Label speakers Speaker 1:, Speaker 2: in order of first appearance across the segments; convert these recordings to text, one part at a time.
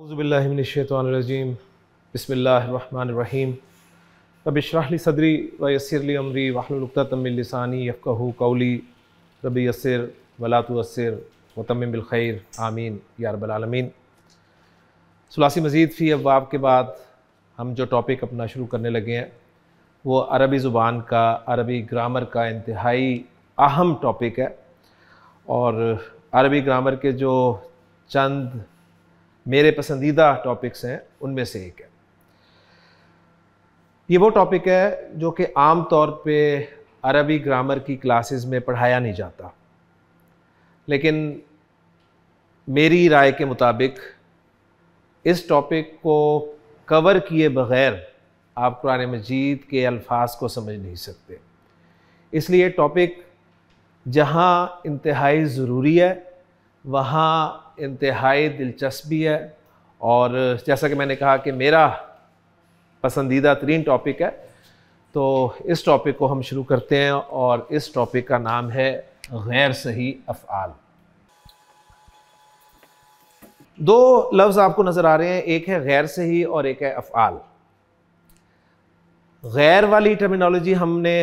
Speaker 1: अज़बिल्लिनशैतरजीम बसमीम रबिशरली सदरी यसरली अमरी वाहलतमिलसानी यफ़ू कौली रबी यसर व मतमिलखैर आमीन यारबलामीन सलासी मज़ीद फ़ी अबाब के बाद हम जो टॉपिक अपना शुरू करने लगे हैं वो अरबी ज़ुबान का अरबी ग्रामर का इंतहाई अहम टॉपिक है और अरबी ग्रामर के जो चंद मेरे पसंदीदा टॉपिक्स हैं उनमें से एक है ये वो टॉपिक है जो कि आम तौर पे अरबी ग्रामर की क्लासेस में पढ़ाया नहीं जाता लेकिन मेरी राय के मुताबिक इस टॉपिक को कवर किए बग़ैर आप कुरान मजीद के अल्फाज को समझ नहीं सकते इसलिए टॉपिक जहाँ इंतहाई ज़रूरी है वहाँ इंतहाई दिलचस्पी है और जैसा कि मैंने कहा कि मेरा पसंदीदा तरीन टॉपिक है तो इस टॉपिक को हम शुरू करते हैं और इस टॉपिक का नाम है गैर सही अफ़ाल दो लफ्ज़ आपको नज़र आ रहे हैं एक है गैर सही और एक है अफ़ाल गैर वाली टर्मिनोलॉजी हमने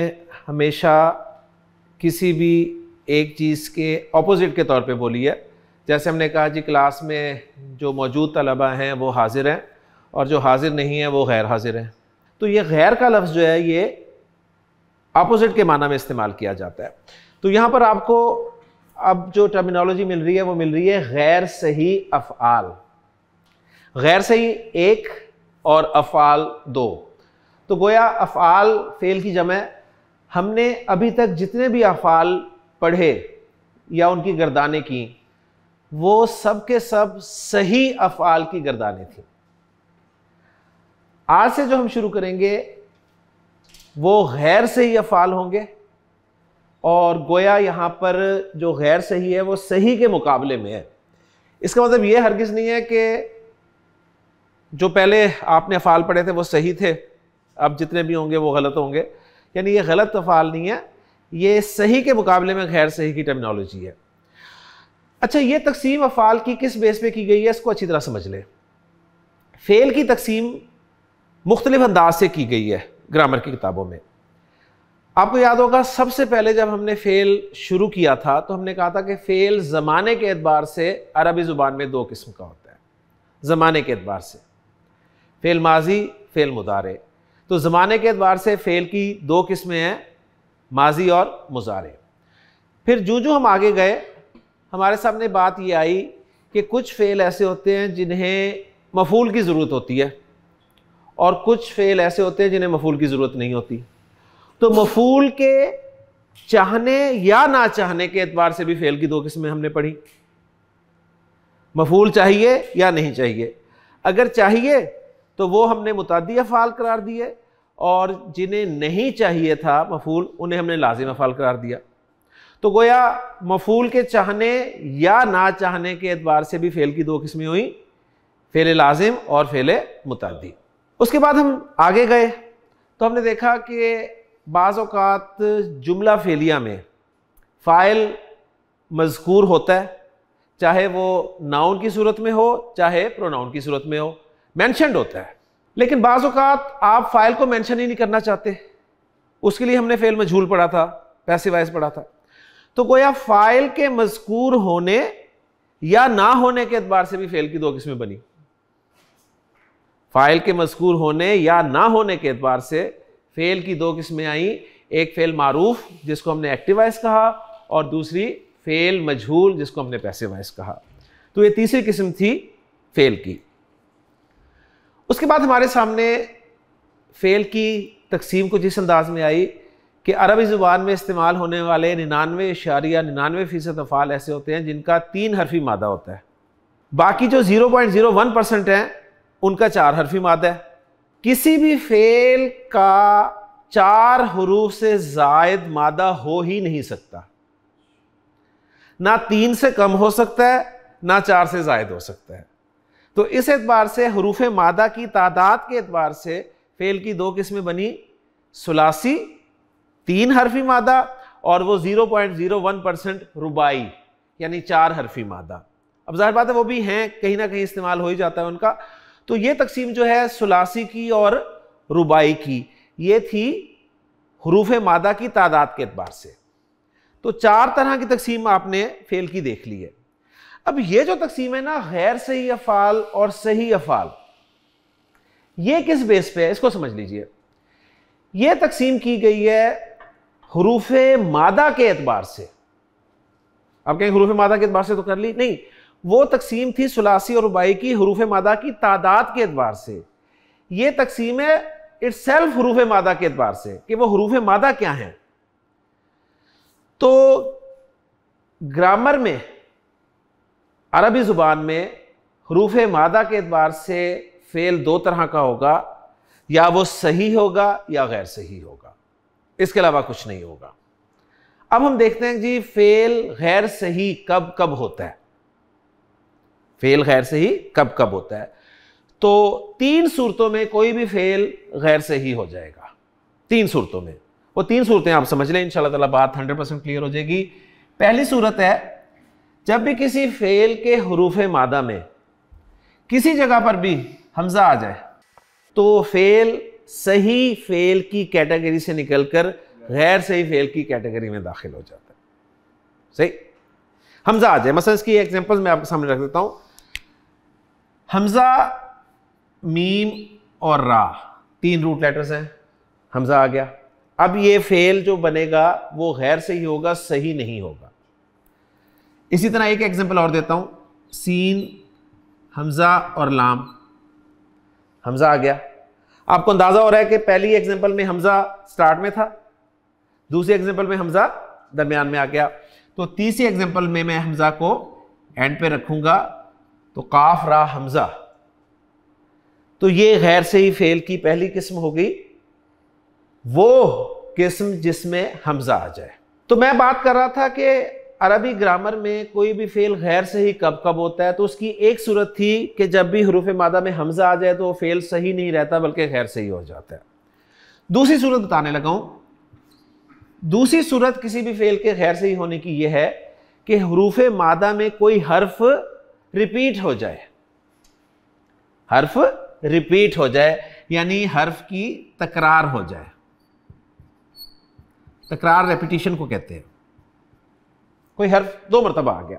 Speaker 1: हमेशा किसी भी एक चीज़ के ऑपोजिट के तौर पे बोली है जैसे हमने कहा जी क्लास में जो मौजूद तलबा हैं वो हाजिर हैं और जो हाजिर नहीं है वो गैर हाजिर हैं तो ये गैर का लफ्ज़ जो है ये अपोज़िट के माना में इस्तेमाल किया जाता है तो यहाँ पर आपको अब जो टर्मिनोलॉजी मिल रही है वो मिल रही है गैर सही अफ़ाल गैर सही एक और अफ़ाल दो तो गोया अफ़ाल फ़ेल की जमा हमने अभी तक जितने भी अफ़ाल पढ़े या उनकी गर्दानें की वो सब के सब सही अफ़ाल की गर्दानें थी आज से जो हम शुरू करेंगे वो गैर सही अफ़ाल होंगे और गोया यहाँ पर जो गैर सही है वो सही के मुकाबले में है इसका मतलब ये हरगिज़ नहीं है कि जो पहले आपने अफ़ाल पढ़े थे वो सही थे अब जितने भी होंगे वो गलत होंगे यानी ये गलत अफ़ाल नहीं है ये सही के मुकाबले में गैर सही की टर्मिनोलॉजी है अच्छा ये तकसीम अफ़ाल की किस बेस पे की गई है इसको अच्छी तरह समझ लें फ़ेल की तकसीम मुख्तलिफ अंदाज से की गई है ग्रामर की किताबों में आपको याद होगा सबसे पहले जब हमने फ़ेल शुरू किया था तो हमने कहा था कि फ़ेल ज़माने के एतबार से अरबी ज़ुबान में दो किस्म का होता है ज़माने के एतबार से फ़ेल माजी फ़ेल मुदारे तो ज़माने के एतबार से फ़ेल की दो किस्में हैं माजी और मुजारे फिर जो जो हम आगे गए हमारे सामने बात ये आई कि कुछ फ़ेल ऐसे होते हैं जिन्हें मफूल की ज़रूरत होती है और कुछ फ़ेल ऐसे होते हैं जिन्हें मफूल की ज़रूरत नहीं होती तो मफूल के चाहने या ना चाहने के एतबार से भी फ़ेल की दो किस्में हमने पढ़ी मफूल चाहिए या नहीं चाहिए अगर चाहिए तो वो हमने मुतादी अफ़ाल करार दिए और जिन्हें नहीं चाहिए था मफूल उन्हें हमने लाजिम अफ़ाल करार दिया तो गोया मफूल के चाहने या ना चाहने के एतबार से भी फेल की दो किस्में हुई फेल लाजिम और फेले मुतदी उसके बाद हम आगे गए तो हमने देखा कि बाज़ात जुमला फेलिया में फ़ाइल मजकूर होता है चाहे वो नाउन की सूरत में हो चाहे प्रोनाउन की सूरत में हो मैंशनड होता है लेकिन बाज़त आप फ़ाइल को मैंशन ही नहीं करना चाहते उसके लिए हमने फेल में झूल पढ़ा था पैसे वाइज पढ़ा था तो गोया फाइल के मजकूर होने या ना होने के अतबार से भी फेल की दो किस्में बनी फाइल के मजकूर होने या ना होने के अतबार से फेल की दो किस्में आई एक फेल मारूफ जिसको हमने एक्टिवाइज कहा और दूसरी फेल मजहूल जिसको हमने वाइज कहा तो ये तीसरी किस्म थी फेल की उसके बाद हमारे सामने फेल की तकसीम को जिस अंदाज में आई कि अरबी ज़ुबान में इस्तेमाल होने वाले निन्यानवे इशारिया निन्यानवे फ़ीसद अफ़ाल ऐसे होते हैं जिनका तीन हरफी मादा होता है बाकी जो zero point zero one percent हैं उनका चार हरफी मादा है किसी भी फेल का चार हरूफ से जायद मादा हो ही नहीं सकता ना तीन से कम हो सकता है ना चार से जायद हो सकता है तो इस एतबार से हरूफ मादा की तादाद के एतबार से फेल की दो किस्में बनी सुलासी तीन हरफी मादा और वो 0.01 परसेंट रुबाई यानी चार हरफी मादा अब जाहिर बात है वो भी हैं कहीं ना कहीं इस्तेमाल हो ही जाता है उनका तो ये तकसीम जो है सुलासी की और रुबाई की ये थी हरूफ मादा की तादाद के अतबार से तो चार तरह की तकसीम आपने फेल की देख ली है अब ये जो तकसीम है ना गैर सही अफ़ाल और सही अफ़ाल ये किस बेस पे है इसको समझ लीजिए ये तकसीम की गई है हरूफ मादा के एतबार से आप कहें हरूफ मादा के एतबार से तो कर ली नहीं वो तकसीम थी सुलासी और रुबाई की हरूफ मादा की तादाद के एतबार से ये तकसीम है इट सेल्फ हरूफ मादा के एतबार से कि वो हरूफ मादा क्या हैं तो ग्रामर में अरबी ज़ुबान में हरूफ मादा के एतबार से फ़ेल दो तरह का होगा या वो सही होगा या गैर सही होगा इसके अलावा कुछ नहीं होगा अब हम देखते हैं जी फेल गैर सही कब कब होता है फेल गैर सही कब कब होता है तो तीन सूरतों में कोई भी फेल गैर सही हो जाएगा तीन सूरतों में वो तीन सूरतें आप समझ लें इंशाल्लाह ताला बात हंड्रेड परसेंट क्लियर हो जाएगी पहली सूरत है जब भी किसी फेल के हरूफ मादा में किसी जगह पर भी हमजा आ जाए तो फेल सही फेल की कैटेगरी से निकलकर गैर सही फेल की कैटेगरी में दाखिल हो जाता है सही हमजा आ जाए मसल इसकी एग्जांपल्स मैं आपके सामने रख देता हूं हमजा मीम और रा तीन रूट लेटर्स हैं हमजा आ गया अब ये फेल जो बनेगा वो गैर सही होगा सही नहीं होगा इसी तरह एक एग्जाम्पल और देता हूं सीन हमजा और लाम हमजा आ गया आपको अंदाजा हो रहा है कि पहली एग्जाम्पल में हमजा स्टार्ट में था दूसरी एग्जाम्पल में हमजा दरमियान में आ गया तो तीसरी एग्जाम्पल में मैं हमजा को एंड पे रखूंगा तो काफ रा हमजा तो ये गैर से ही फेल की पहली किस्म हो गई वो किस्म जिसमें हमजा आ जाए तो मैं बात कर रहा था कि अरबी ग्रामर में कोई भी फेल गैर सही कब कब होता है तो उसकी एक सूरत थी कि जब भी हरूफ मादा में हमजा आ जाए तो वो फेल सही नहीं रहता बल्कि गैर सही हो जाता है दूसरी सूरत बताने लगा हूं दूसरी सूरत किसी भी फेल के गैर सही होने की यह है कि हरूफ मादा में कोई हर्फ रिपीट हो जाए हर्फ रिपीट हो जाए यानी हर्फ की तकरार हो जाए तकरार रेपिटेशन को कहते हैं कोई हर्फ दो मरतबा आ गया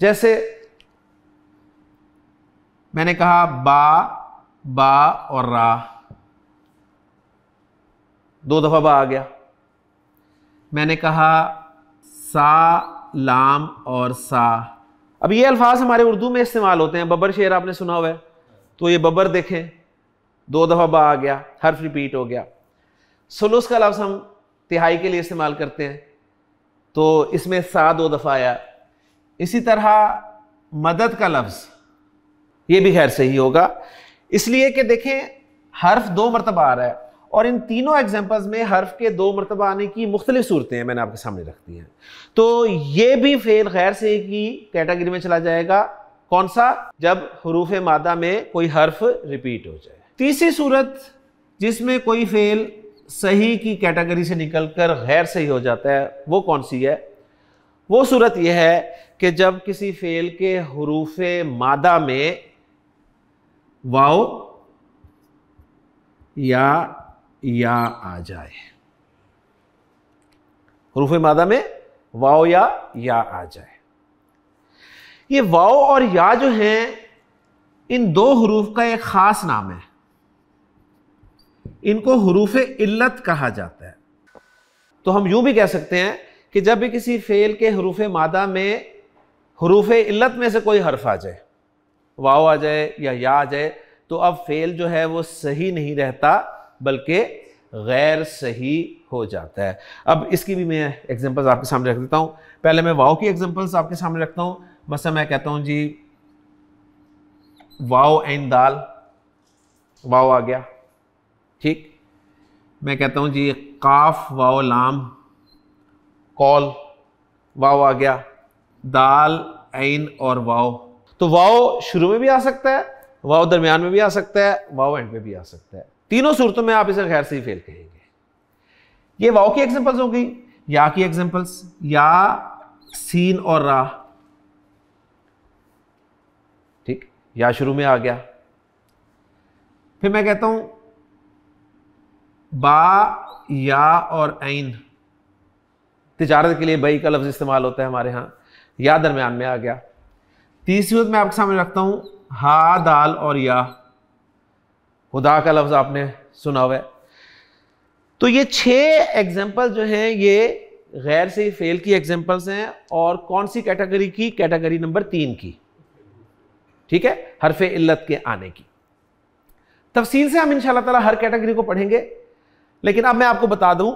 Speaker 1: जैसे मैंने कहा बा बा और रा दो दफ़ा बा आ गया मैंने कहा सा लाम और सा अब ये अल्फाज हमारे उर्दू में इस्तेमाल होते हैं बबर शेर आपने सुना हुआ है तो ये बबर देखें दो दफ़ा बा आ गया हर्फ रिपीट हो गया सुलूस का लफ्ज़ हम तिहाई के लिए इस्तेमाल करते हैं तो इसमें सा दो दफ़ा आया इसी तरह मदद का लफ्ज़ ये भी खैर सही होगा इसलिए कि देखें हर्फ दो मरतबा आ रहा है और इन तीनों एग्जाम्पल्स में हर्फ के दो मरतबा आने की मुख्तलिफ सूरतें हैं मैंने आपके सामने रख दी हैं तो ये भी फेल गैर से की कैटेगरी में चला जाएगा कौन सा जब हरूफ मादा में कोई हर्फ रिपीट हो जाए तीसरी सूरत जिसमें कोई फेल सही की कैटेगरी से निकलकर गैर सही हो जाता है वो कौन सी है वो सूरत यह है कि जब किसी फेल के हरूफ मादा में वाओ या या आ जाए हरूफ मादा में वाओ या या आ जाए ये वाओ और या जो हैं इन दो हरूफ का एक ख़ास नाम है इनको हरूफ इल्लत कहा जाता है तो हम यूं भी कह सकते हैं कि जब भी किसी फ़ेल के हरूफ मादा में हरूफ इल्लत में से कोई हर्फ आ जाए वाओ आ जाए या या आ जाए तो अब फ़ेल जो है वो सही नहीं रहता बल्कि गैर सही हो जाता है अब इसकी भी मैं एग्जांपल्स आपके सामने रख देता हूँ पहले मैं वाओ की एग्जांपल्स आपके सामने रखता हूँ बस मैं कहता हूँ जी वाओ एन दाल वाओ आ गया ठीक मैं कहता हूँ जी काफ वाओ लाम कॉल वाओ आ गया दाल ऐन और वाओ तो वाओ शुरू में भी आ सकता है वाओ दरमियान में भी आ सकता है वाओ एंड में भी आ सकता है तीनों सूरतों में आप इसे खैर से ही फेल कहेंगे ये वाओ की एग्जांपल्स हो गई या की एग्जांपल्स या सीन और रा ठीक या शुरू में आ गया फिर मैं कहता हूं बा या और ऐन तजारत के लिए बई का लफ्ज़ इस्तेमाल होता है हमारे यहाँ या दरम्यान में आ गया तीसरी सूरत मैं आपके सामने रखता हूँ हा दाल और या खुदा का लफ्ज़ आपने सुना हुआ है तो ये छह एग्जाम्पल जो हैं ये गैर से फेल की एग्जाम्पल्स हैं और कौन सी कैटेगरी की कैटेगरी नंबर तीन की ठीक है हरफ इल्लत के आने की तफसील से हम इन ताला हर कैटेगरी को पढ़ेंगे लेकिन अब मैं आपको बता दूं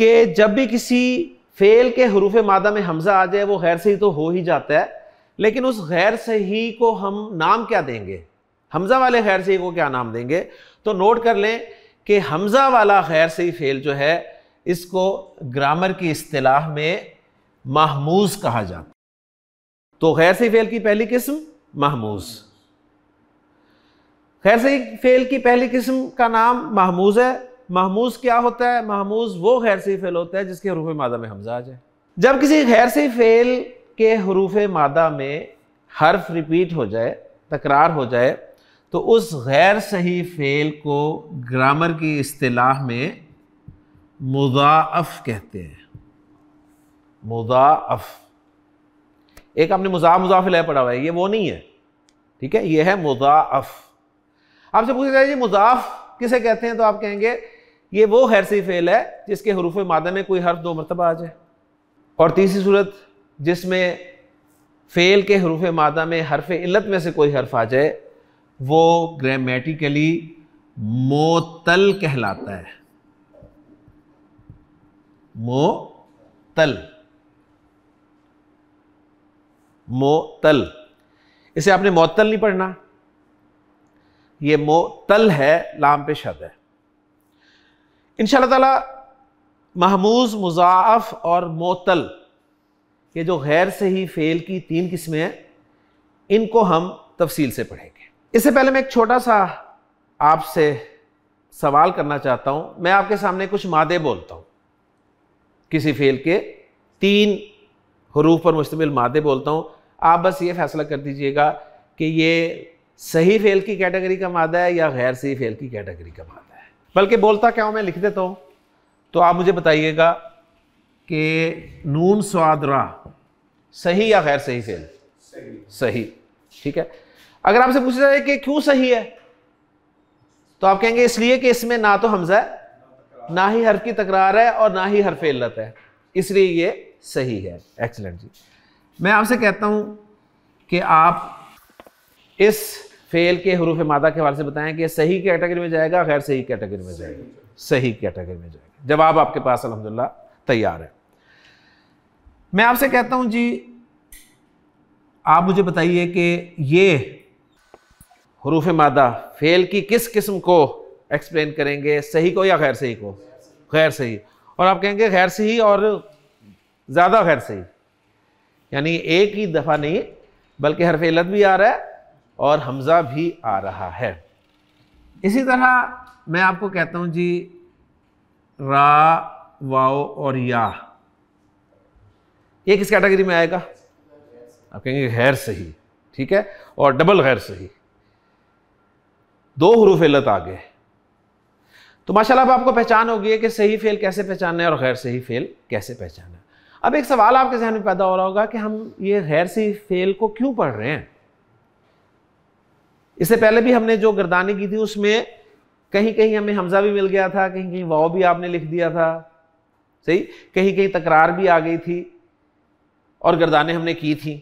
Speaker 1: कि जब भी किसी फेल के हरूफ मादा में हमजा आ जाए वो गैर सही तो हो ही जाता है लेकिन उस गैर सही को हम नाम क्या देंगे हमजा वाले गैर सही को क्या नाम देंगे तो नोट कर लें कि हमजा वाला गैर सही फेल जो है इसको ग्रामर की अतलाह में महमूज कहा जाता तो गैर सही फेल की पहली किस्म महमूज खैर सही फेल की पहली किस्म का नाम महमूज है महमूज क्या होता है महमूज वो गैर सही फ़ेल होता है जिसके हरूफ मादा में हमजा आ जाए जब किसी गैर सही फ़ेल के हरूफ मादा में हर्फ रिपीट हो जाए तकरार हो जाए तो उस गैर सही फ़ेल को ग्रामर की अतलाह में मुदाफ़ कहते हैं मुदाफ़ एक आपने मुजा मुजाफ लह पढ़ा हुआ है ये वो नहीं है ठीक है ये है मुदाफ़ आपसे पूछा जाए जी मुजाफ किसे कहते हैं तो आप कहेंगे ये वो हैरसी फेल है जिसके हरूफ मादा में कोई हर्फ दो मरतबा आ जाए और तीसरी सूरत जिसमें फेल के हरूफ मादा में हरफ इल्लत में से कोई हर्फ आ जाए वो ग्रामेटिकली मोतल कहलाता है मोतल मोतल इसे आपने मोतल नहीं पढ़ना ये मोतल है लाम पे शब्द है इन ताला महमूज मुजाफ और मोतल ये जो गैर से ही फेल की तीन किस्में हैं इनको हम तफसील से पढ़ेंगे इससे पहले मैं एक छोटा सा आपसे सवाल करना चाहता हूँ मैं आपके सामने कुछ मादे बोलता हूँ किसी फेल के तीन हरूफ पर मुश्तमिल मादे बोलता हूँ आप बस ये फैसला कर दीजिएगा कि ये सही फेल की कैटेगरी का मादा है या गैर सही फेल की कैटेगरी का मादा बल्कि बोलता क्या हूँ मैं लिख देता हूँ तो आप मुझे बताइएगा कि नून स्वाद रा सही या गैर सही फेल सही, ठीक है अगर आपसे पूछा जाए कि क्यों सही है तो आप कहेंगे इसलिए कि इसमें ना तो हमजा है ना ही हर की तकरार है और ना ही हर फेलत है इसलिए ये सही है एक्सलेंट जी मैं आपसे कहता हूं कि आप इस फेल के हरूफ मादा के हवाले से बताएं कि सही कैटेगरी में जाएगा गैर सही कैटेगरी में जाएगा सही कैटेगरी में जाएगा जवाब आपके पास अलहमदिल्ला तैयार है मैं आपसे कहता हूं जी आप मुझे बताइए कि ये हरूफ मादा फेल की किस किस्म को एक्सप्लेन करेंगे सही को या गैर सही को गैर सही और आप कहेंगे गैर सही और ज़्यादा गैर सही यानी एक ही दफ़ा नहीं बल्कि हर फेलत भी आ रहा है और हमज़ा भी आ रहा है इसी तरह मैं आपको कहता हूँ जी रा वाओ और या ये किस कैटेगरी में आएगा आप कहेंगे गैर सही ठीक है और डबल गैर सही दो हरूफ लत आ गए तो माशाल्लाह अब आपको पहचान होगी है कि सही फेल कैसे पहचानना है और गैर सही फेल कैसे पहचानना है अब एक सवाल आपके जहन में पैदा हो रहा होगा कि हम ये गैर सही फेल को क्यों पढ़ रहे हैं इससे पहले भी हमने जो गर्दानी की थी उसमें कहीं कहीं हमें हमजा भी मिल गया था कहीं कहीं वाव भी आपने लिख दिया था सही कहीं कहीं तकरार भी आ गई थी और गर्दाने हमने की थी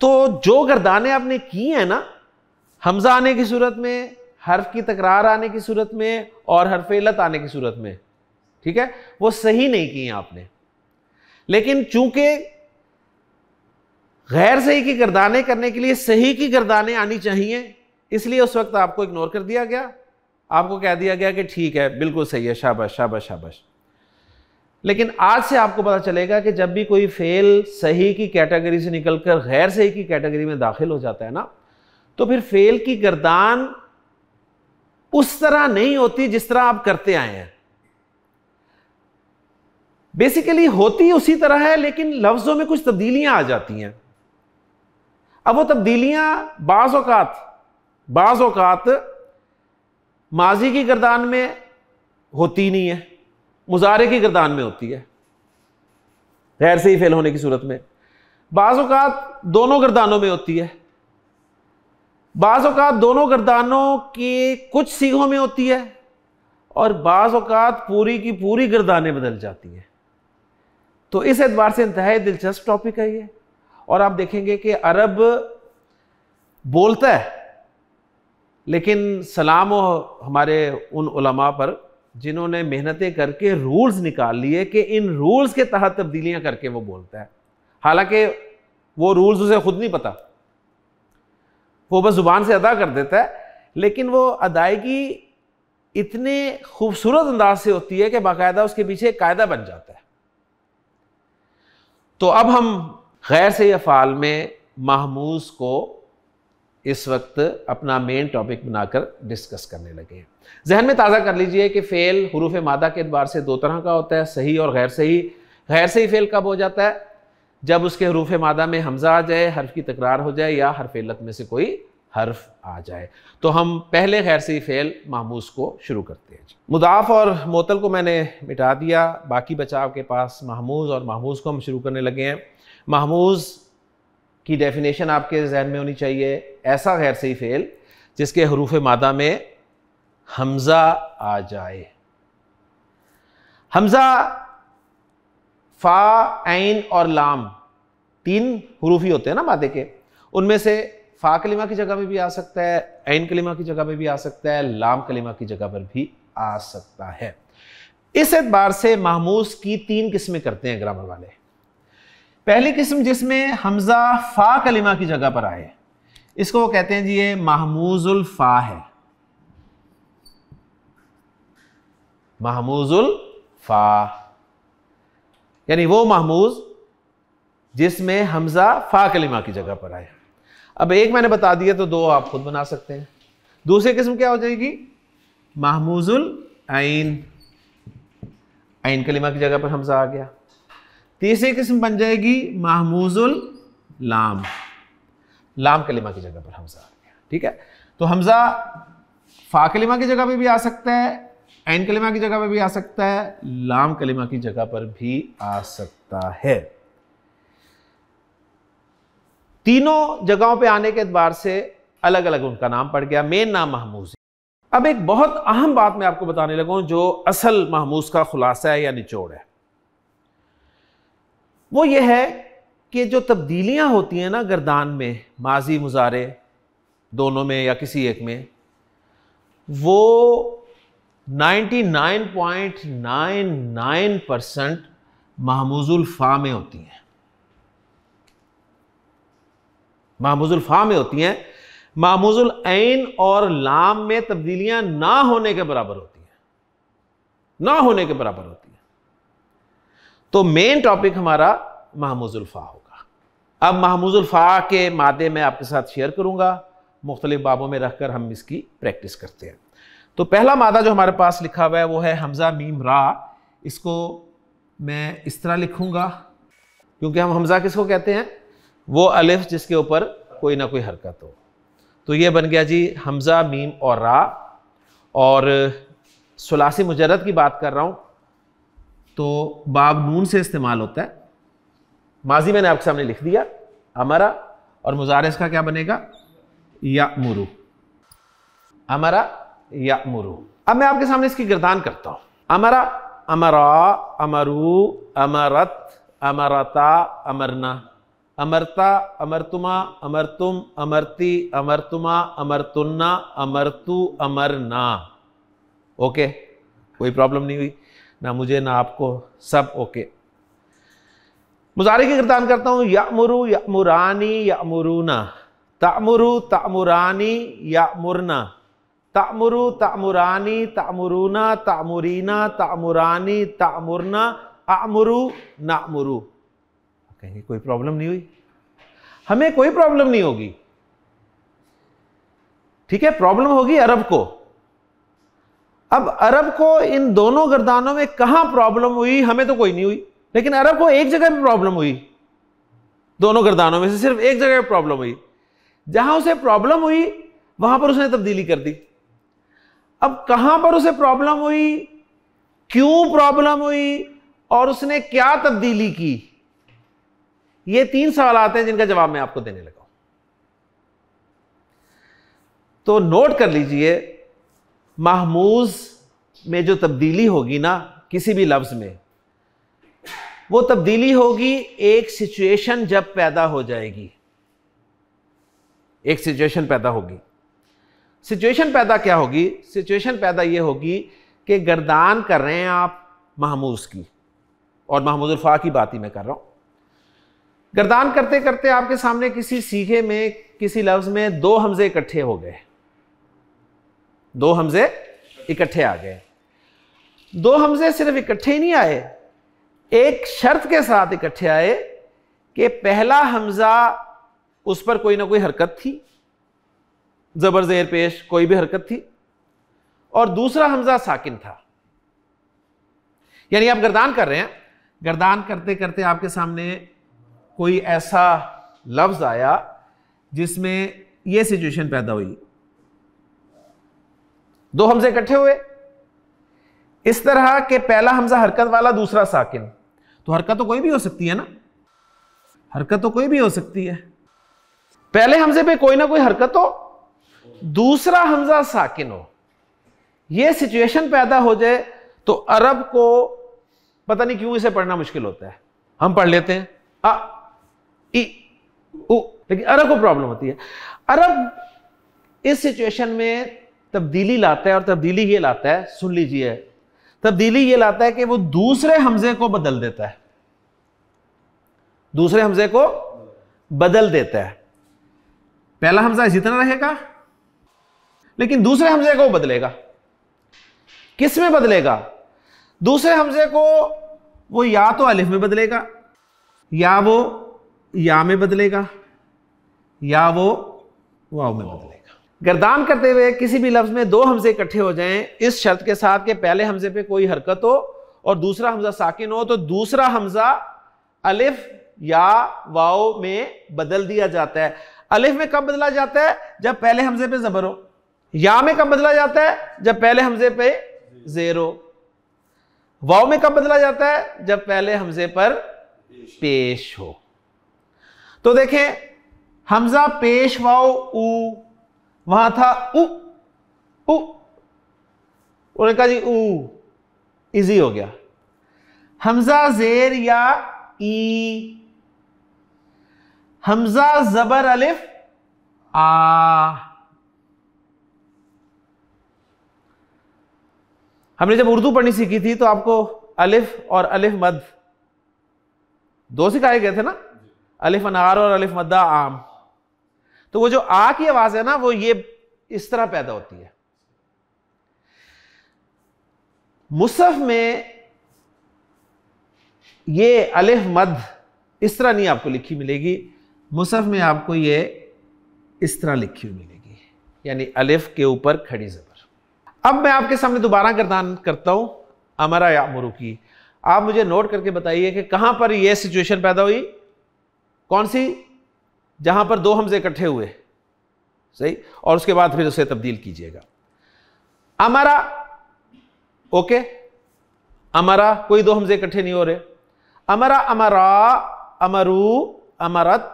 Speaker 1: तो जो गर्दाने आपने की हैं ना हमजा आने की सूरत में हर्फ की तकरार आने की सूरत में और हरफ इलत आने की सूरत में ठीक है वो सही नहीं की आपने लेकिन चूंकि गैर सही की गर्दाने करने के लिए सही की गर्दाने आनी चाहिए इसलिए उस वक्त आपको इग्नोर कर दिया गया आपको कह दिया गया कि ठीक है बिल्कुल सही है शाबाश शाबाश शाबाश लेकिन आज से आपको पता चलेगा कि जब भी कोई फेल सही की कैटेगरी से निकलकर गैर सही की कैटेगरी में दाखिल हो जाता है ना तो फिर फेल की गर्दान उस तरह नहीं होती जिस तरह आप करते आए हैं बेसिकली होती उसी तरह है लेकिन लफ्ज़ों में कुछ तब्दीलियां आ जाती हैं अब वो तब्दीलियाँ बाज़ बाज़ात बाज़ माजी की गर्दान में होती नहीं है मुजारे की गर्दान में होती है गैर से ही फेल होने की सूरत में बाज़ दोनों गर्दानों में होती है बाज़ दोनों गर्दानों के कुछ सीघों में होती है और बाज़ पूरी की पूरी गर्दानें बदल जाती हैं तो इस एतबार से इंतहाई दिलचस्प टॉपिक है ये और आप देखेंगे कि अरब बोलता है लेकिन सलाम हो हमारे उन उलमा पर जिन्होंने मेहनतें करके रूल्स निकाल लिए कि इन रूल्स के तहत तब्दीलियां करके वो बोलता है हालांकि वो रूल्स उसे खुद नहीं पता वो बस ज़ुबान से अदा कर देता है लेकिन वो अदायगी इतने खूबसूरत अंदाज से होती है कि बाकायदा उसके पीछे कायदा बन जाता है तो अब हम खैर से अफ़ाल में महमूज को इस वक्त अपना मेन टॉपिक बनाकर डिस्कस करने लगे हैं जहन में ताज़ा कर लीजिए कि फ़ेल हरूफ मादा के अतबार से दो तरह का होता है सही और गैर सही गैर सही फ़ेल कब हो जाता है जब उसके हरूफ मादा में हमजा आ जाए हर्फ की तकरार हो जाए या हरफ लत में से कोई हर्फ आ जाए तो हम पहले गैर सही फ़ेल मामूस को शुरू करते हैं मुदाफ और मोतल को मैंने मिटा दिया बाकी बचाव के पास महमूज और महमूज को हम शुरू करने लगे हैं महमूज की डेफिनेशन आपके जहन में होनी चाहिए ऐसा गैर सही फेल जिसके हरूफ मादा में हमज़ा आ जाए हमज़ा फ़ा आइन और लाम तीन हरूफ ही होते हैं ना मादे के उनमें से फ़ा कलिमा की जगह में भी आ सकता है आइन कलिमा की जगह में भी आ सकता है लाम कलिमा की जगह पर भी आ सकता है इस एतबार से महमूस की तीन किस्में करते हैं ग्रामर वाले पहली किस्म जिसमें हमजा फ़ा कलिमा की जगह पर आए इसको वो कहते हैं जी ये महमूजुल फ़ा है महमूजुल फ़ा यानी वो महमूज जिसमें हमजा फ़ा कलिमा की जगह पर आए अब एक मैंने बता दिया तो दो आप खुद बना सकते हैं दूसरी किस्म क्या हो जाएगी महमूजुल आइन आइन कलिमा की जगह पर हमजा आ गया तीसरी किस्म बन जाएगी महमूजुल लाम लाम कलिमा की जगह पर हमजा आ गया ठीक है तो हमजा फा कलिमा की जगह पर भी आ सकता है एन कलिमा की जगह पर भी आ सकता है लाम कलिमा की जगह पर भी आ सकता है तीनों जगहों पे आने के अतबार से अलग अलग उनका नाम पड़ गया मेन नाम महमूज अब एक बहुत अहम बात मैं आपको बताने लगा जो असल महमूज का खुलासा है या निचोड़ है वो ये है कि जो तब्दीलियां होती हैं ना गर्दान में माजी मुजारे दोनों में या किसी एक में वो 99.99 परसेंट महमूजुल्फ़ा में होती हैं महमूजुल्फ़ा में होती हैं मामूजुल ऐन और लाम में तब्दीलियां ना होने के बराबर होती हैं ना होने के बराबर होती हैं तो मेन टॉपिक हमारा महमूजुल्फ़ा होगा अब महमूजुल्फ़ा के मादे मैं आपके साथ शेयर करूँगा मुख्तलिफ बाबों में रखकर हम इसकी प्रैक्टिस करते हैं तो पहला मादा जो हमारे पास लिखा हुआ है वो है हमज़ा मीम रा इसको मैं इस तरह लिखूँगा क्योंकि हम हमज़ा किसको कहते हैं वो अलिफ जिसके ऊपर कोई ना कोई हरकत हो तो ये बन गया जी हमज़ा मीम और रा और सलासी मुजरद की बात कर रहा हूँ तो बाब नून से इस्तेमाल होता है माजी मैंने आपके सामने लिख दिया अमरा और मुजारस का क्या बनेगा या मुरु अमरा या मुरु अब मैं आपके सामने इसकी गिरदान करता हूं अमरा अमरा अमरु अमरत अमरता अमरना अमरता अमरतुमा अमरतुम अमरती अमरतुमा अमरतुन्ना अमरतु अमरना ओके कोई प्रॉब्लम नहीं हुई ना मुझे ना आपको सब ओके मुजारे की गिरदान करता हूं या यामुरु या यामुरूना तामुरु तामुरानी यामुरना तामुरु तामुरानी तामुरूना तामुरीना तामुरानी तामुरना आमुरु मुरु कहेंगे कोई प्रॉब्लम नहीं हुई हमें कोई प्रॉब्लम नहीं होगी ठीक है प्रॉब्लम होगी अरब को अब अरब को इन दोनों गर्दानों में कहां प्रॉब्लम हुई हमें तो कोई नहीं हुई लेकिन अरब को एक जगह पर प्रॉब्लम हुई दोनों गर्दानों में से सिर्फ एक जगह पर प्रॉब्लम हुई जहां उसे प्रॉब्लम हुई वहां पर उसने तब्दीली कर दी अब कहां पर उसे प्रॉब्लम हुई क्यों प्रॉब्लम हुई और उसने क्या तब्दीली की ये तीन सवाल आते हैं जिनका जवाब मैं आपको देने लगा तो नोट कर लीजिए महमूज में जो तब्दीली होगी ना किसी भी लफ्ज़ में वो तब्दीली होगी एक सिचुएशन जब पैदा हो जाएगी एक सिचुएशन पैदा होगी सिचुएशन पैदा क्या होगी सिचुएशन पैदा ये होगी कि गर्दान कर रहे हैं आप महमूज की और महमूद उल्फा की बात ही मैं कर रहा हूँ गर्दान करते करते आपके सामने किसी सीखे में किसी लफ्ज़ में दो हमजे इकट्ठे हो गए दो हमजे इकट्ठे आ गए दो हमजे सिर्फ इकट्ठे ही नहीं आए एक शर्त के साथ इकट्ठे आए कि पहला हमजा उस पर कोई ना कोई हरकत थी जबर जेर पेश कोई भी हरकत थी और दूसरा हमजा साकिन था यानी आप गर्दान कर रहे हैं गर्दान करते करते आपके सामने कोई ऐसा लफ्ज़ आया जिसमें यह सिचुएशन पैदा हुई दो हमजे इकट्ठे हुए इस तरह के पहला हमजा हरकत वाला दूसरा साकिन तो हरकत तो कोई भी हो सकती है ना हरकत तो कोई भी हो सकती है पहले हमजे पे कोई ना कोई हरकत हो दूसरा हमजा साकिन हो यह सिचुएशन पैदा हो जाए तो अरब को पता नहीं क्यों इसे पढ़ना मुश्किल होता है हम पढ़ लेते हैं आ इ, उ लेकिन अरब को प्रॉब्लम होती है अरब इस सिचुएशन में तब्दीली लाता है और तब्दीली ये लाता है सुन लीजिए तब्दीली ये लाता है कि वो दूसरे हमजे को बदल देता है दूसरे हमजे को बदल देता है पहला हमजा जितना रहेगा लेकिन दूसरे हमजे को बदलेगा किस में बदलेगा दूसरे हमजे को वो या तो अलिफ में बदलेगा या वो या में बदलेगा या वो वाव में बदलेगा गर्दान करते हुए किसी भी लफ्ज़ में दो हमजे इकट्ठे हो जाएं इस शर्त के साथ के पहले हमजे पे कोई हरकत हो और दूसरा हमजा साकिन हो तो दूसरा हमजा अलिफ या वाओ में बदल दिया जाता है अलिफ में कब बदला जाता है जब पहले हमजे पे जबर हो या में कब बदला जाता है जब पहले हमजे पे जेर हो वाओ में कब बदला जाता है जब पहले हमजे पर पेश हो तो देखें हमजा पेश वाओ ऊ वहां था उ उ उन्होंने कहा जी ऊ इजी हो गया हमजा जेर या ई हमजा जबर अलिफ आ हमने जब उर्दू पढ़नी सीखी थी तो आपको अलिफ और अलिफ मद दो सिखाए गए थे ना अलिफ अनार और अलिफ मद्दा आम तो वो जो आ की आवाज है ना वो ये इस तरह पैदा होती है मुसफ में ये अलिफ मद इस तरह नहीं आपको लिखी मिलेगी मुसफ में आपको ये इस तरह लिखी हुई मिलेगी यानी अलिफ के ऊपर खड़ी जबर अब मैं आपके सामने दोबारा गर्दान करता हूं अमरा या मुरु की आप मुझे नोट करके बताइए कि कहां पर यह सिचुएशन पैदा हुई कौन सी जहां पर दो हमजे इकट्ठे हुए सही और उसके बाद फिर उसे तब्दील कीजिएगा अमरा ओके अमरा कोई दो हमजे इकट्ठे नहीं हो रहे अमरा अमरा अमरू अमरत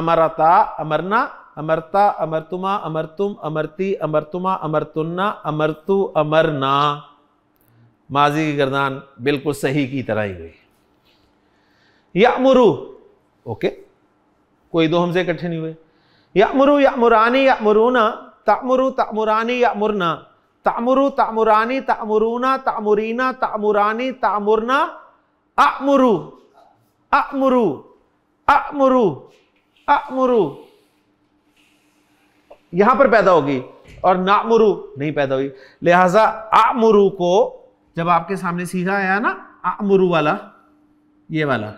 Speaker 1: अमरता अमरना अमरता अमरतुमा अमरतुम अमरती अमरतुमा अमरतुन्ना अमरतु अमरना माजी की गर्दान बिल्कुल सही की तरह ही गई या अमरू ओके कोई दो हमसे इकट्ठे नहीं हुए यामुरु यामुरानी यामुरूना तामुरु तामुरानी यामुरना तामुरु तामुरानी तामुरूना तामुरीना तामुरानी तामुरना अमुरु अमुरु अमुरु अमुरु यहां पर पैदा होगी और नामुरु नहीं पैदा हुई लिहाजा आमुरु को जब आपके सामने सीधा आया ना आमुरु वाला ये वाला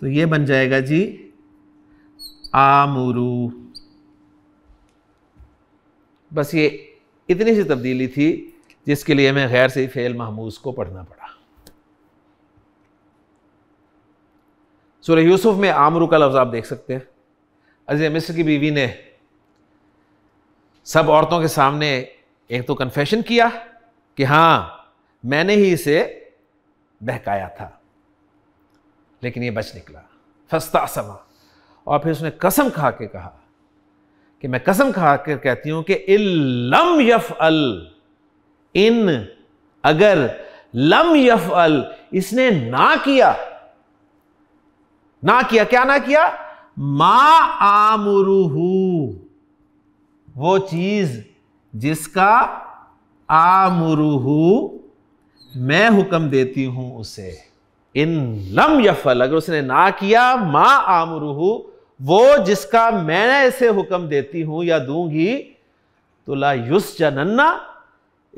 Speaker 1: तो ये बन जाएगा जी आमुरू बस ये इतनी सी तब्दीली थी जिसके लिए हमें गैर से फ़ेल महमूज को पढ़ना पड़ा सूर्य यूसुफ में आमरू का लफ्ज़ आप देख सकते हैं अजय मिस्र की बीवी ने सब औरतों के सामने एक तो कन्फेशन किया कि हाँ मैंने ही इसे बहकाया था लेकिन ये बच निकला फस्ता समा और फिर उसने कसम खा के कहा कि मैं कसम खा कर कहती हूं कि इलम यफ अल इन अगर लम यफ अल इसने ना किया ना किया क्या ना किया मा आमरूहू वो चीज जिसका आमरूहू मैं हुक्म देती हूं उसे इन लम यफल अगर उसने ना किया माँ आमरू वो जिसका मैं ऐसे हुक्म देती हूं या दूंगी तो ला युस जनन्ना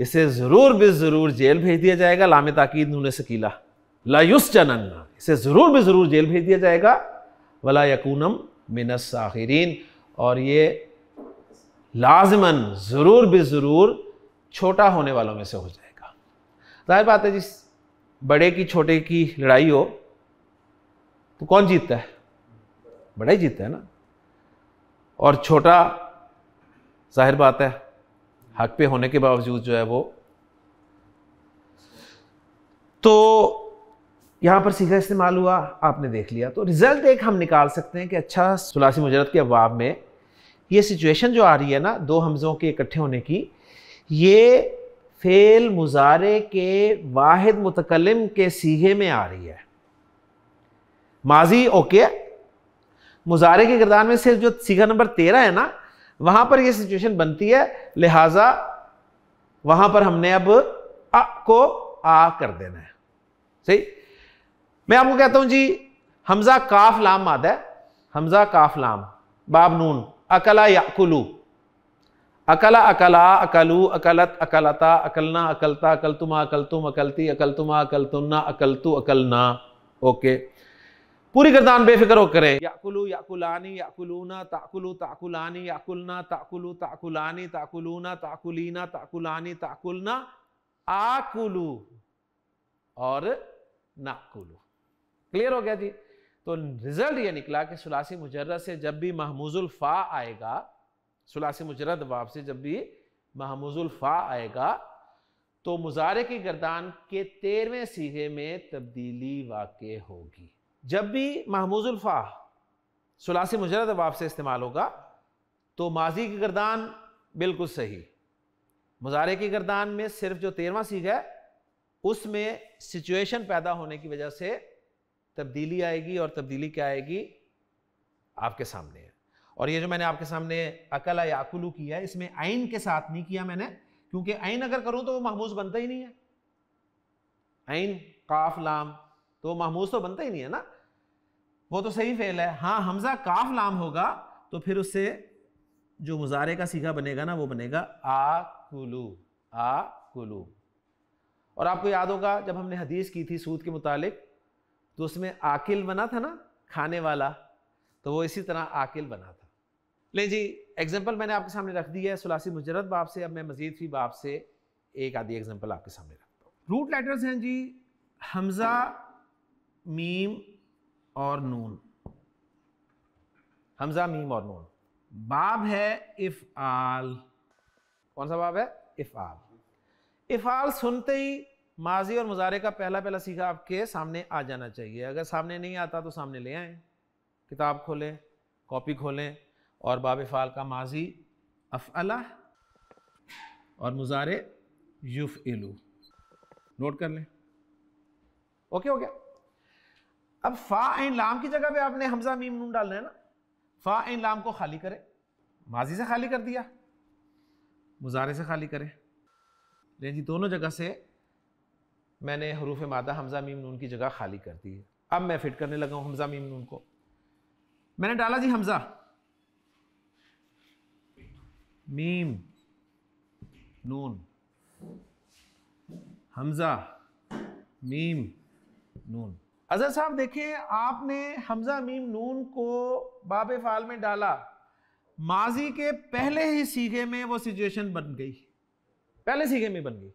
Speaker 1: इसे जरूर भी जरूर जेल भेज दिया जाएगा लाम ताकीद नून सकीला ला युस जनन्ना इसे जरूर भी जरूर जेल भेज दिया जाएगा वला यकूनम मिनस साहिरीन और ये लाजमन ज़रूर बे ज़रूर छोटा होने वालों में से हो जाएगा जाहिर बात है जी बड़े की छोटे की लड़ाई हो तो कौन जीतता है बड़ा ही जीतता है ना और छोटा जाहिर बात है हक पे होने के बावजूद जो है वो तो यहां पर सीधा इस्तेमाल हुआ आपने देख लिया तो रिजल्ट एक हम निकाल सकते हैं कि अच्छा सुलासी मुजरत के अबाब में ये सिचुएशन जो आ रही है ना दो हमज़ों के इकट्ठे होने की ये फेल मुजारे के वाहिद मुतकलम के सीहे में आ रही है माजी ओके मुजारे के किरदार में सिर्फ जो सीघा नंबर तेरह है ना वहां पर यह सिचुएशन बनती है लिहाजा वहां पर हमने अब अ को आ कर देना है सही मैं आपको कहता हूं जी हमजा काफ लाम मादा हमजा काफ लाम बाब नून अकला याकुलू अकला अकला अकलू अकलत अकलता अकलना अकलता अकलतुमा अकलतुम अकलती अकलतुमा अकलतुन्ना अकलतु अकलना ओके पूरी गर्दान बेफिक्र होकर करें याकुलू याकुलानी याकुलूना ताकुलू ताकुलानी याकुलना ताकुलू ताकुलानी ताकुलूना ताकुलीना ताकुलानी ताकुलना आकुलू और नाकुलू क्लियर हो गया जी तो रिजल्ट ये निकला कि सुलासी मुजर्रा से जब भी महमूजुल फा आएगा सुलासी मुजरद वाप से जब भी महमूजुल्फा आएगा तो मुजारे की गर्दान के तेरहवें सीगे में तब्दीली वाक़ होगी जब भी महमूजुल्फ़ा सुलासी मुजरद वाप से इस्तेमाल होगा तो माजी की गर्दान बिल्कुल सही मुजारे की गर्दान में सिर्फ जो तेरहवा सीख है उसमें सिचुएशन पैदा होने की वजह से तब्दीली आएगी और तब्दीली क्या आएगी आपके सामने है और ये जो मैंने आपके सामने अकल याकुलू किया है इसमें आइन के साथ नहीं किया मैंने क्योंकि आइन अगर करूं तो वो महमूज बनता ही नहीं है आइन काफ लाम तो महमूस तो बनता ही नहीं है ना वो तो सही फेल है हाँ हमजा काफ लाम होगा तो फिर उससे जो मुजारे का सीखा बनेगा ना वो बनेगा आ कुलू आ कुलू और आपको याद होगा जब हमने हदीस की थी सूद के मुतालिक तो उसमें आकिल बना था ना खाने वाला तो वो इसी तरह आकिल बना था ले जी एग्जाम्पल मैंने आपके सामने रख दी है सुलासी मुजरत बाप से अब मैं मजीद फी बाप से एक आधी एग्जाम्पल आपके सामने रखता हूँ रूट लेटर्स हैं जी हमज़ा मीम और नून हमज़ा मीम और नून बाब है इफ़ आल कौन सा बाब है इफ़ आल इफ़ आल सुनते ही माजी और मुजारे का पहला पहला सीखा आपके सामने आ जाना चाहिए अगर सामने नहीं आता तो सामने ले आए किताब खोलें कॉपी खोलें और बाब फ़ाल का माजी अला और मुजारे युफ इलू नोट कर लें ओके हो गया अब फ़ा इन लाम की जगह पे आपने हमजा मीम नून डालना है ना फ़ा इन लाम को खाली करें माजी से खाली कर दिया मुजारे से खाली करें लेकिन जी दोनों जगह से मैंने हरूफ मादा हमजा मीम नून की जगह खाली कर दी है अब मैं फिट करने लगा हूँ हमजा मीम नून को मैंने डाला जी हमज़ा मीम नून हमज़ा मीम नून अजहर साहब देखें आपने हमज़ा मीम नून को बाब फाल में डाला माजी के पहले ही सीखे में वो सिचुएशन बन गई पहले सीखे में बन गई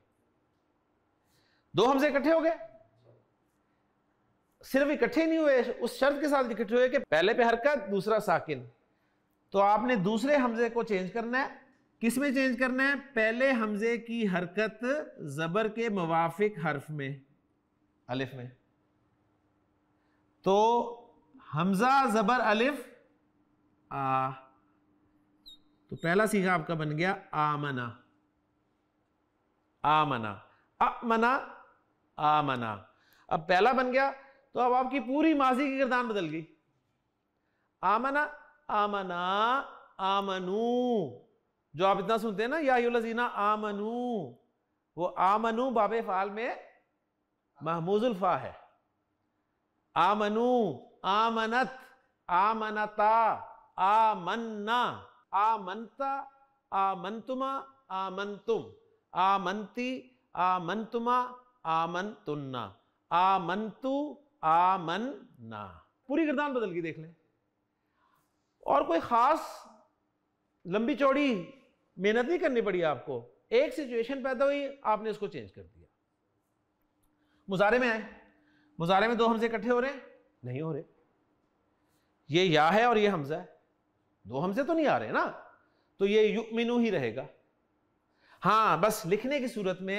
Speaker 1: दो हमसे इकट्ठे हो गए सिर्फ इकट्ठे नहीं हुए उस शर्त के साथ इकट्ठे हुए कि पहले पे हरकत दूसरा साकिन तो आपने दूसरे हमजे को चेंज करना है किस में चेंज करना है पहले हमजे की हरकत जबर के मुवाफिक हर्फ में अलिफ में तो हमजा जबर अलिफ आ तो पहला सीखा आपका बन गया आमना आमना अमना आमना अब पहला बन गया तो अब आपकी पूरी माजी की किरदार बदल गई आमना आमना आमनू जो आप इतना सुनते हैं ना याजीना आमनू वो आमनू बाबे फाल में महमूजुल्फा है आमनू आमनत आमनता आमन्ना आमनता आमनतुमा आमनतुम आमनती आमनतुमा आमंतु आमनतु ना पूरी गिरदान बदल के देख लें और कोई खास लंबी चौड़ी मेहनत नहीं करनी पड़ी आपको एक सिचुएशन पैदा हुई आपने उसको चेंज कर दिया मुजारे में आए मुजारे में दो हमसे इकट्ठे हो रहे हैं नहीं हो रहे ये या है और ये हमजा है दो हमसे तो नहीं आ रहे ना तो ये युमिनू ही रहेगा हाँ बस लिखने की सूरत में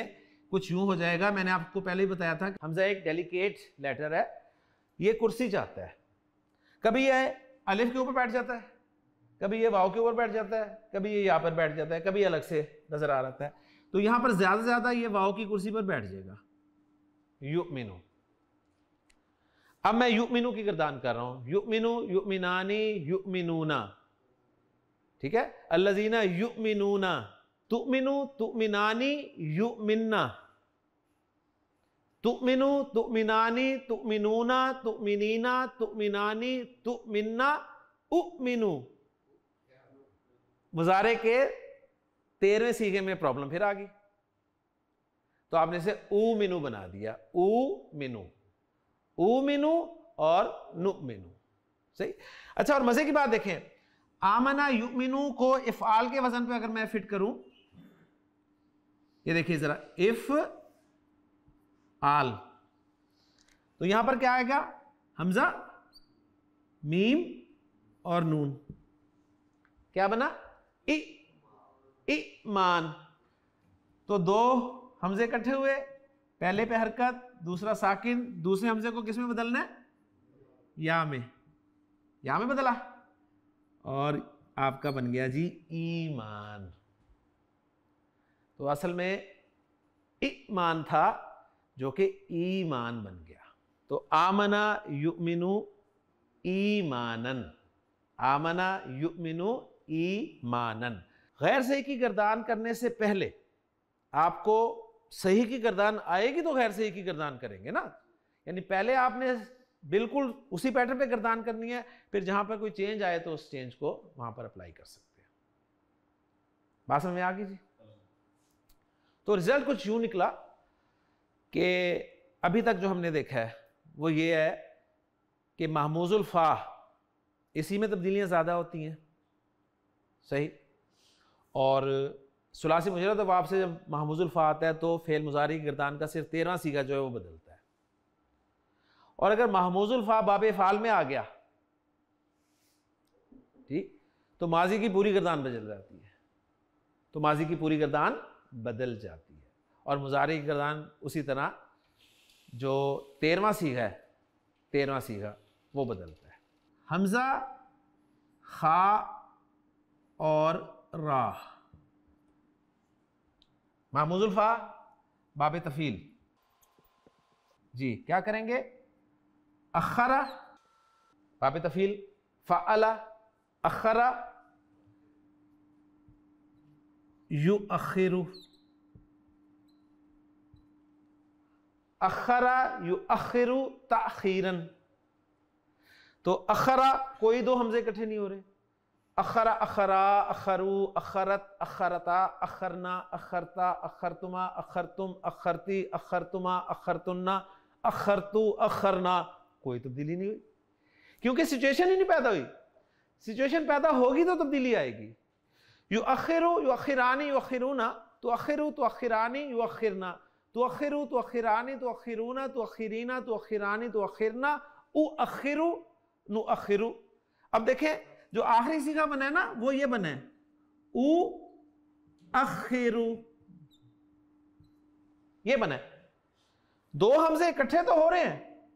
Speaker 1: कुछ यूं हो जाएगा मैंने आपको पहले ही बताया था हमजा एक डेलिकेट लेटर है ये कुर्सी चाहता है कभी यह अलिफ के ऊपर बैठ जाता है कभी ये वाव के ऊपर बैठ जाता है कभी ये यहाँ पर बैठ जाता है कभी अलग से नज़र आ रहा है तो यहाँ पर ज़्यादा से ज़्यादा ये वाव की कुर्सी पर बैठ जाएगा यू अब मैं यू मीनू की गिरदान कर रहा हूं युग मीनू यू मीनानी यू मीनूना ठीक है अल्लाजीना यू मीनूना तु मीनू तु मीनानी यू तुम तुमिनु तुम तुमिनूना तुमिनीना तुमिनानी तुमिन्ना उमिनू मुजारे के तेरहवें सीखे में प्रॉब्लम फिर आ गई तो आपने इसे ऊ मिनू बना दिया ऊ मिनू ऊ मिनू और नु मिनू सही अच्छा और मजे की बात देखें आमना यू मिनू को आल के वजन पे अगर मैं फिट करूं ये देखिए जरा इफ आल तो यहां पर क्या आएगा हमजा मीम और नून क्या बना इ इ मान तो दो हमजे इकट्ठे हुए पहले पे हरकत दूसरा साकिन दूसरे हमजे को किस में बदलना है या में या में बदला और आपका बन गया जी ईमान तो असल में ईमान था जो कि ईमान बन गया तो आमना युमिनु ईमानन आमना युमिनु ईमानन गैर सही की गर्दान करने से पहले आपको सही की गर्दान आएगी तो गैर सही की गर्दान करेंगे ना यानी पहले आपने बिल्कुल उसी पैटर्न पे गर्दान करनी है फिर जहां पर कोई चेंज आए तो उस चेंज को वहां पर अप्लाई कर सकते हैं बात समझ में आ गई जी तो रिजल्ट कुछ यूं निकला कि अभी तक जो हमने देखा है वो ये है कि महमूजुल फाह इसी में तब्दीलियां ज़्यादा होती हैं सही और सलासी मुजरत बाप से जब महमूजुल्फ़ा आता है तो फ़ेल मुजारी गिरदान का सिर्फ तेरह सीगा जो है वो बदलता है और अगर महमूजुल्फ़ा बाब फ़ाल में आ गया ठीक तो माजी की पूरी गर्दान बदल जाती है तो माजी की पूरी गिरदान बदल जाती है और मुजारी की गिरदान उसी तरह जो तेरवा सीघा है तेरवा सीगा वो बदलता है हमज़ा खा और राह मामूजुल्फा बाब तफील जी क्या करेंगे अखरा बाब तफील फ़ाला अखरा यू अखिरु अखरा यू अखिरु तखीरन तो अखरा कोई दो हमजे इकट्ठे नहीं हो रहे अखरा अखरा अखरु अखरत अखरता अखरना अखरता अखरतुमा अखरतुम अखरती अखरतुमा अखरतुन्ना अखरतु अखरना कोई तब्दीली नहीं हुई क्योंकि सिचुएशन ही नहीं पैदा हुई सिचुएशन पैदा होगी तो तब्दीली आएगी यू अखिरु यू अखिरानी यू अखिरूना तो अखिरु तो अखिरानी यू अखिरना तो अखिरु तो अखिरानी तो अखिरूना तो अखिरीना तो अखिरानी तो अखिरना उ अखिरु नु अखिरु अब देखें जो आखिरी सीखा बना है ना वो ये बने है उ ये बने दो हमसे इकट्ठे तो हो रहे हैं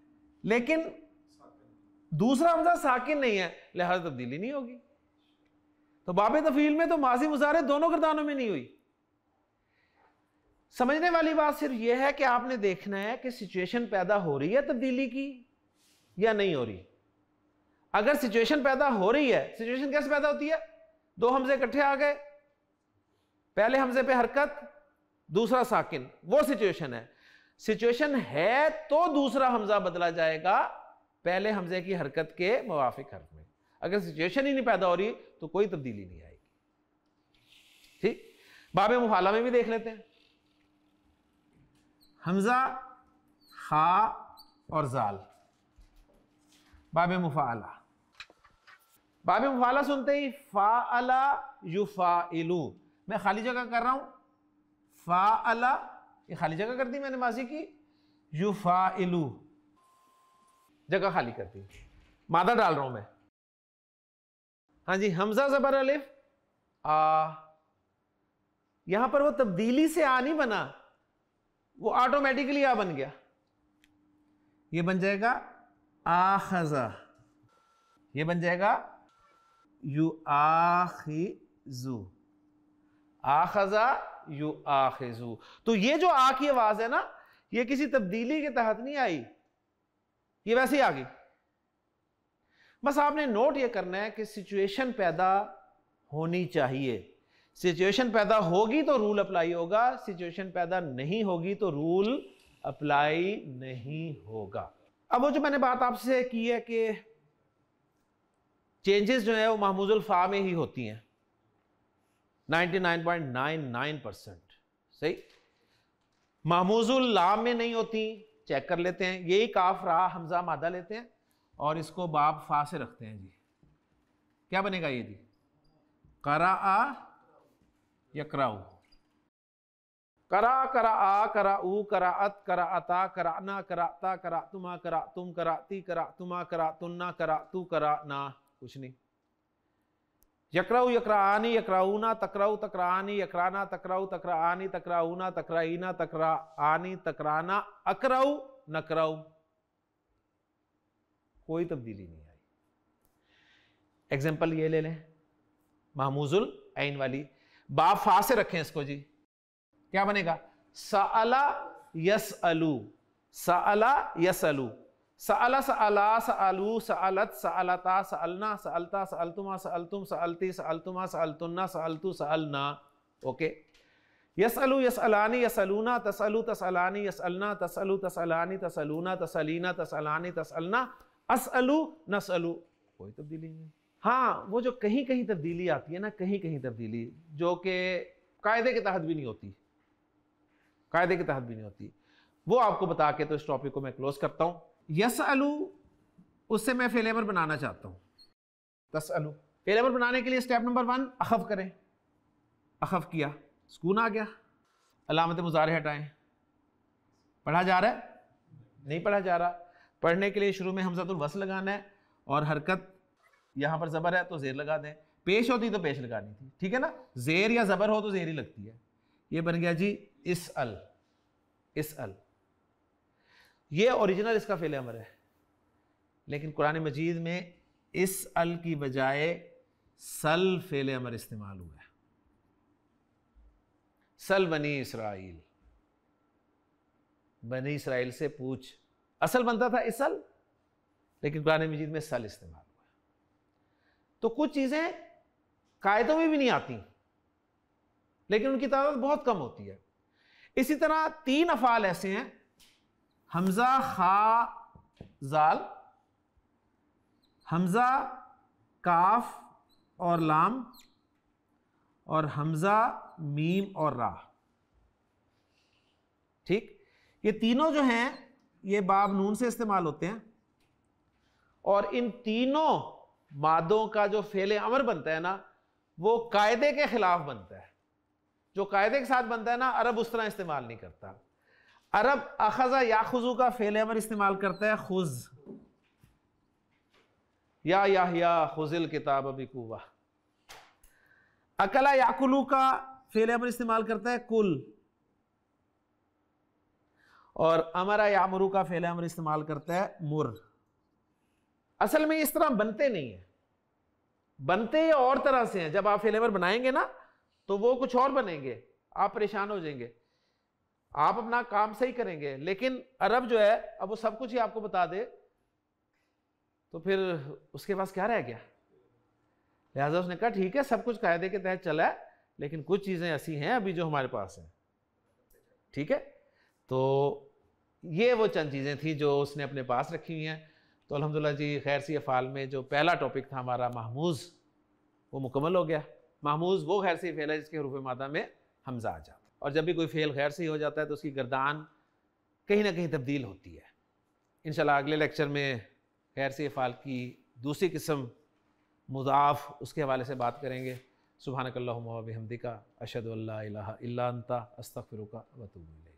Speaker 1: लेकिन दूसरा हमजा साकिन नहीं है लिहाजा तब्दीली नहीं होगी तो बाबे तफील में तो माजी मुजारे दोनों गर्दानों में नहीं हुई समझने वाली बात सिर्फ यह है कि आपने देखना है कि सिचुएशन पैदा हो रही है तब्दीली की या नहीं हो रही अगर सिचुएशन पैदा हो रही है सिचुएशन कैसे पैदा होती है दो हमजे इकट्ठे आ गए पहले हमजे पे हरकत दूसरा साकिन वो सिचुएशन है सिचुएशन है तो दूसरा हमजा बदला जाएगा पहले हमजे की हरकत के मुआफिक हर में अगर सिचुएशन ही नहीं पैदा हो रही तो कोई तब्दीली नहीं आएगी ठीक बाबे मुफाला में भी देख लेते हैं हमजा खा और जाल बाब मुफाला बाबे मुफाला सुनते ही युफा इलू मैं खाली जगह कर रहा हूँ अला ये खाली जगह कर दी मैंने माजी की इलू जगह खाली कर दी मादा डाल रहा हूँ मैं हाँ जी हमजा ज़बर अलिफ आ यहाँ पर वो तब्दीली से आ नहीं बना वो ऑटोमेटिकली आ बन गया ये बन जाएगा आ खजा ये बन जाएगा यू आखिजू आखजा यू आखिजू तो ये जो आ की आवाज है ना ये किसी तब्दीली के तहत नहीं आई ये वैसे ही आ गई बस आपने नोट ये करना है कि सिचुएशन पैदा होनी चाहिए सिचुएशन पैदा होगी तो रूल अप्लाई होगा सिचुएशन पैदा नहीं होगी तो रूल अप्लाई नहीं होगा अब वो जो मैंने बात आपसे की है कि चेंजेस जो है वो फा में ही होती हैं 99.99 परसेंट सही महमूजुल लाम में नहीं होती चेक कर लेते हैं यही काफ रहा हमजा मादा लेते हैं और इसको बाप फा से रखते हैं जी क्या बनेगा ये जी करा आ या कराऊ करा करा आ करा ऊ करा अत करा अता करा ना करा ता करा तुमा करा तुम करा ती करा तुमा करा तुन्ना करा तू करा ना कुछ नहीं यकराऊ यकरानी यकराऊना तकराऊ तकरानी यकराना तकराऊ तकरानी तकराऊना तकराईना तकरा आनी तकराना अकराऊ नकराऊ कोई तब्दीली नहीं आई एग्जाम्पल ये ले लें महमूजुल ऐन वाली बा फा से रखें इसको जी क्या बनेगा सअला यस अलू सअला यस अलू सअला सअला सअलू सअलत सअलता सअलना सअलता सअलतुमा सअलतुम सअलती सअलतुमा सअलतुन्ना सअलतु सअलना ओके यसअलू यसअलानी यसअलूना तसअलू तसअलानी यसअलना तसअलू तसअलानी तसअलूना तसअलीना तसअलानी तसअलना असअलू नसअलू कोई तब्दीली नहीं हाँ वो जो कहीं कहीं तब्दीली आती है ना कहीं कहीं तब्दीली जो कि कायदे के तहत भी नहीं होती कायदे के तहत भी नहीं होती वो आपको बता के तो इस टॉपिक को मैं क्लोज करता हूँ यस अलू उससे मैं फेलेवर बनाना चाहता हूँ तस अलू फेलेवर बनाने के लिए स्टेप नंबर वन अखफ करें अखफ किया सुकून आ गया अलामत मुजारे हटाएं पढ़ा जा रहा है नहीं पढ़ा जा रहा पढ़ने के लिए शुरू में वस लगाना है और हरकत यहाँ पर ज़बर है तो ज़ेर लगा दें पेश होती तो पेश लगानी थी ठीक है ना ज़ेर या ज़बर हो तो ज़ेर ही लगती है ये बन गया जी इस अल इस अल ये ओरिजिनल इसका फेल अमर है लेकिन कुरान मजीद में इस अल की बजाय सल फेल अमर इस्तेमाल हुआ है सल बनी इसराइल बनी इसराइल से पूछ असल बनता था इसल लेकिन कुरान मजीद में सल इस्तेमाल हुआ तो कुछ चीज़ें कायदों में भी नहीं आती लेकिन उनकी तादाद बहुत कम होती है इसी तरह तीन अफाल ऐसे हैं हमजा खा जाल हमजा काफ और लाम और हमजा मीम और रा ठीक ये तीनों जो हैं ये बाब नून से इस्तेमाल होते हैं और इन तीनों मादों का जो फेल अमर बनता है ना वो कायदे के खिलाफ बनता है जो कायदे के साथ बनता है ना अरब उस तरह इस्तेमाल नहीं करता अरब अखजा याखुजू का फेल अमर इस्तेमाल करता है खुज या या, या खुजिल किताब कुवा अकला याकुलू का फेल अमर इस्तेमाल करता है कुल और अमरा यामरू का फेल अमर इस्तेमाल करता है मुर असल में इस तरह बनते नहीं है बनते और तरह से हैं जब आप फेल अमर बनाएंगे ना तो वो कुछ और बनेंगे आप परेशान हो जाएंगे आप अपना काम सही करेंगे लेकिन अरब जो है अब वो सब कुछ ही आपको बता दे तो फिर उसके पास क्या रह गया लिहाजा उसने कहा ठीक है सब कुछ कायदे के तहत चला है लेकिन कुछ चीज़ें ऐसी हैं अभी जो हमारे पास हैं ठीक है तो ये वो चंद चीज़ें थी जो उसने अपने पास रखी हुई हैं तो अलहमदिल्ला जी खैर सी अफ़ाल में जो पहला टॉपिक था हमारा महमूज वो मुकम्मल हो गया महमूज वो खैर सी फ़ैल है जिसके रूप मादा में हमजा आ जाओ और जब भी कोई फेल खैर से ही हो जाता है तो उसकी गर्दान कहीं ना कहीं तब्दील होती है इन अगले लेक्चर में खैर से फ़ाल की दूसरी किस्म मुदाफ उसके हवाले से बात करेंगे सुबहानकल्ला हमदिका अशद अल्लाह अस्तफ़िर का वतूब